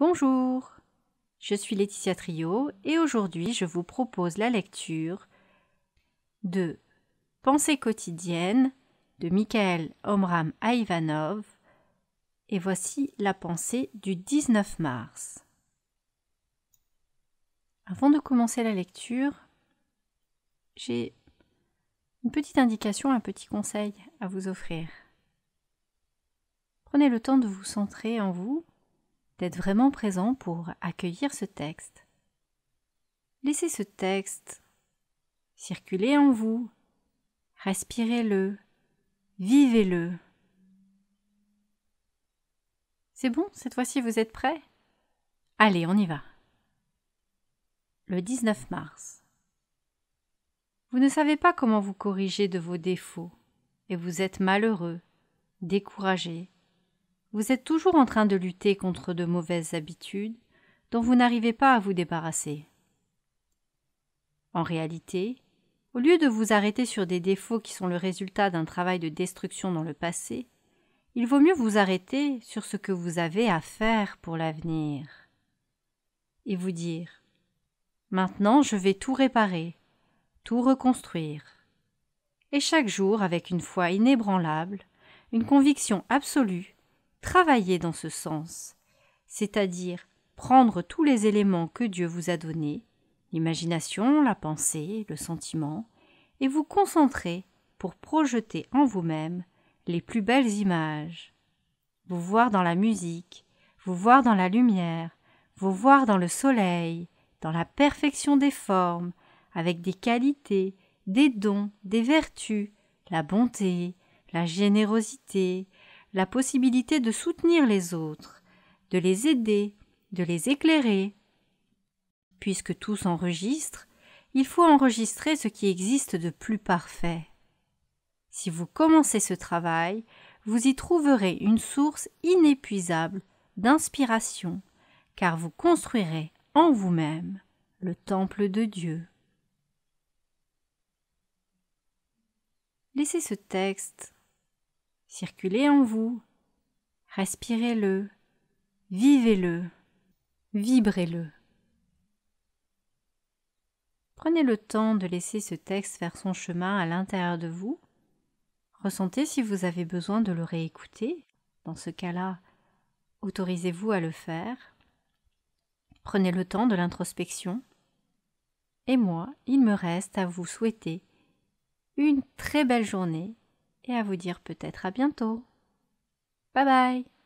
Bonjour, je suis Laetitia Trio et aujourd'hui je vous propose la lecture de Pensée quotidienne de Michael Omram Aivanov et voici la pensée du 19 mars. Avant de commencer la lecture, j'ai une petite indication, un petit conseil à vous offrir. Prenez le temps de vous centrer en vous d'être vraiment présent pour accueillir ce texte. Laissez ce texte circuler en vous, respirez-le, vivez-le. C'est bon, cette fois-ci vous êtes prêt Allez, on y va. Le 19 mars. Vous ne savez pas comment vous corriger de vos défauts, et vous êtes malheureux, découragé, vous êtes toujours en train de lutter contre de mauvaises habitudes dont vous n'arrivez pas à vous débarrasser. En réalité, au lieu de vous arrêter sur des défauts qui sont le résultat d'un travail de destruction dans le passé, il vaut mieux vous arrêter sur ce que vous avez à faire pour l'avenir et vous dire Maintenant je vais tout réparer, tout reconstruire. Et chaque jour, avec une foi inébranlable, une conviction absolue travailler dans ce sens, c'est-à-dire prendre tous les éléments que Dieu vous a donnés, l'imagination, la pensée, le sentiment, et vous concentrer pour projeter en vous-même les plus belles images. Vous voir dans la musique, vous voir dans la lumière, vous voir dans le soleil, dans la perfection des formes, avec des qualités, des dons, des vertus, la bonté, la générosité, la possibilité de soutenir les autres, de les aider, de les éclairer. Puisque tout s'enregistre, il faut enregistrer ce qui existe de plus parfait. Si vous commencez ce travail, vous y trouverez une source inépuisable d'inspiration, car vous construirez en vous-même le temple de Dieu. Laissez ce texte circulez en vous, respirez-le, vivez-le, vibrez-le. Prenez le temps de laisser ce texte faire son chemin à l'intérieur de vous. Ressentez si vous avez besoin de le réécouter. Dans ce cas-là, autorisez-vous à le faire. Prenez le temps de l'introspection. Et moi, il me reste à vous souhaiter une très belle journée et à vous dire peut-être à bientôt. Bye bye